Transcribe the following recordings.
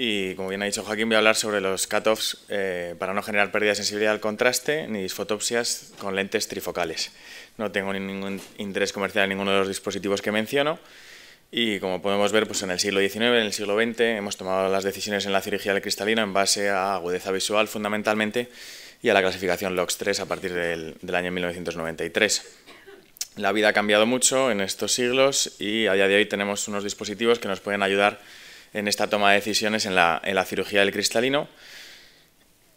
Y como bien ha dicho Joaquín, voy a hablar sobre los cutoffs eh, para no generar pérdida de sensibilidad al contraste ni disfotopsias con lentes trifocales. No tengo ningún interés comercial en ninguno de los dispositivos que menciono. Y como podemos ver, pues en el siglo XIX, en el siglo XX, hemos tomado las decisiones en la cirugía del cristalino en base a agudeza visual fundamentalmente y a la clasificación LOX3 a partir del, año 1993. La vida ha cambiado mucho en estos siglos y a día de hoy tenemos unos dispositivos que nos pueden ayudar en esta toma de decisiones en la, cirugía del cristalino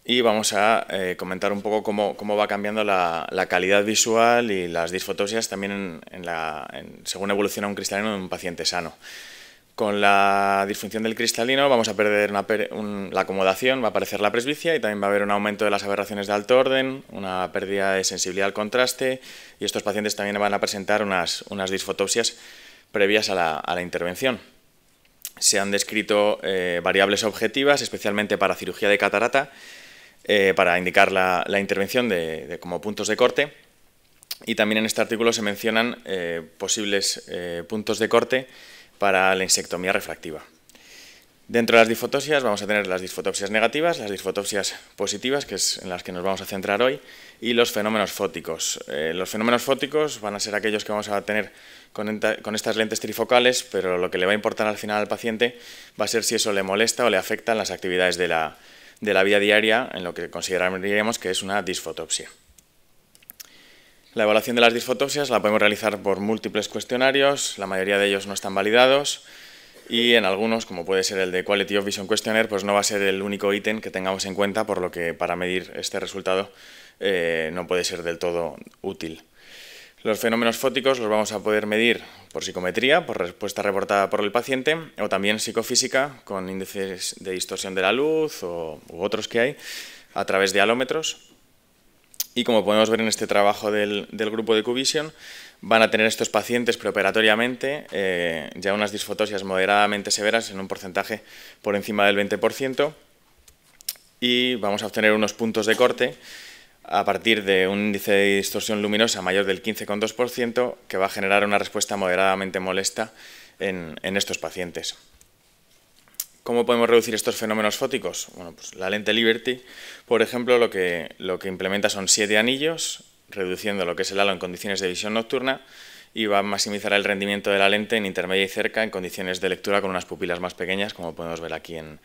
y vamos a eh, comentar un poco cómo, va cambiando la, calidad visual y las disfotosias también en, la, según evoluciona un cristalino en un paciente sano. Con la disfunción del cristalino vamos a perder la acomodación, va a aparecer la presbicia y también va a haber un aumento de las aberraciones de alto orden, una pérdida de sensibilidad al contraste y estos pacientes también van a presentar unas, unas previas a la intervención se han descrito eh, variables objetivas, especialmente para cirugía de catarata, eh, para indicar la, intervención de, como puntos de corte. Y también en este artículo se mencionan eh, posibles puntos de corte para la insectomía refractiva. Dentro de las disfotopsias vamos a tener las disfotopsias negativas, las disfotopsias positivas, que es en las que nos vamos a centrar hoy, y los fenómenos fóticos. Eh, los fenómenos fóticos van a ser aquellos que vamos a tener con, estas lentes trifocales, pero lo que le va a importar al final al paciente va a ser si eso le molesta o le afecta en las actividades de la, de la vida diaria, en lo que consideraríamos que es una disfotopsia. La evaluación de las disfotopsias la podemos realizar por múltiples cuestionarios, la mayoría de ellos no están validados, y en algunos, como puede ser el de Quality of Vision Questionnaire, pues no va a ser el único ítem que tengamos en cuenta, por lo que para medir este resultado eh, no puede ser del todo útil. Los fenómenos fóticos los vamos a poder medir por psicometría, por respuesta reportada por el paciente, o también psicofísica, con índices de distorsión de la luz o, u otros que hay, a través de halómetros. Y como podemos ver en este trabajo del, grupo de Cubision, van a tener estos pacientes preoperatoriamente eh, ya unas disfotosias moderadamente severas en un porcentaje por encima del 20% y vamos a obtener unos puntos de corte a partir de un índice de distorsión luminosa mayor del 15,2% que va a generar una respuesta moderadamente molesta en estos pacientes. ¿Cómo podemos reducir estos fenómenos fóticos? Pues la lente Liberty, por ejemplo, lo que, lo que implementa son siete anillos, reduciendo lo que es el halo en condiciones de visión nocturna y va a maximizar el rendimiento de la lente en intermedia y cerca en condiciones de lectura con unas pupilas más pequeñas, como podemos ver aquí en,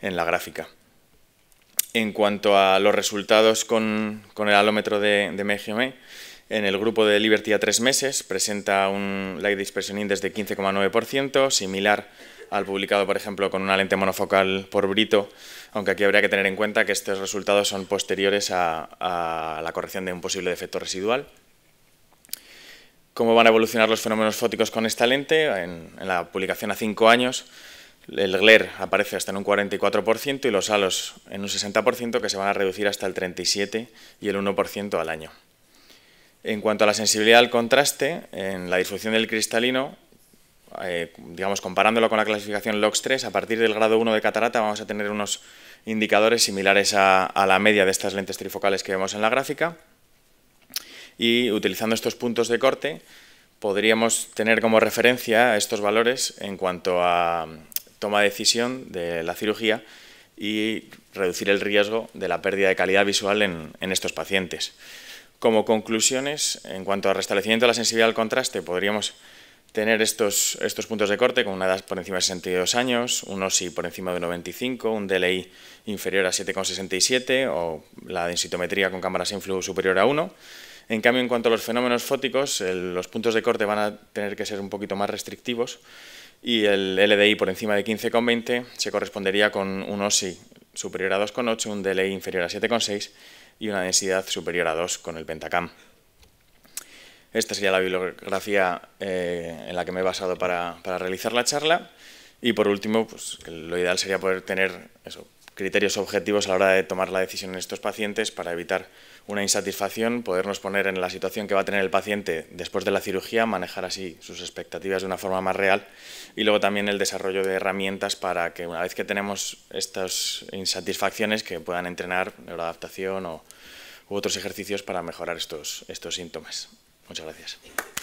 la gráfica. En cuanto a los resultados con, el halómetro de, de MGM, en el grupo de Liberty a tres meses presenta un light dispersion index de 15,9%, similar al publicado, por ejemplo, con una lente monofocal por Brito, aunque aquí habría que tener en cuenta que estos resultados son posteriores a, la corrección de un posible defecto residual. ¿Cómo van a evolucionar los fenómenos fóticos con esta lente? En, la publicación a cinco años, el glare aparece hasta en un 44% y los halos en un 60% que se van a reducir hasta el 37% y el 1% al año. En cuanto a la sensibilidad al contraste, en la disolución del cristalino, eh, digamos comparándolo con la clasificación LOX3, a partir del grado 1 de catarata vamos a tener unos indicadores similares a, la media de estas lentes trifocales que vemos en la gráfica. Y utilizando estos puntos de corte, podríamos tener como referencia estos valores en cuanto a toma de decisión de la cirugía y reducir el riesgo de la pérdida de calidad visual en estos pacientes. Como conclusiones, en cuanto al restablecimiento de la sensibilidad al contraste, podríamos tener estos, estos puntos de corte con una edad por encima de 62 años, un OSI por encima de 95, un DLI inferior a 7,67 o la densitometría con cámaras flujo superior a 1. En cambio, en cuanto a los fenómenos fóticos, los puntos de corte van a tener que ser un poquito más restrictivos y el LDI por encima de 15,20 se correspondería con un OSI superior a 2,8, un DLI inferior a 7,6 y una densidad superior a 2 con el pentacam. Esta sería la bibliografía eh, en la que me he basado para, realizar la charla. Y por último, pues, lo ideal sería poder tener criterios objetivos a la hora de tomar la decisión en estos pacientes para evitar una insatisfacción podernos poner en la situación que va a tener el paciente después de la cirugía, manejar así sus expectativas de una forma más real y luego también el desarrollo de herramientas para que una vez que tenemos estas insatisfacciones que puedan entrenar neuroadaptación o, u otros ejercicios para mejorar estos, estos síntomas. Muchas gracias.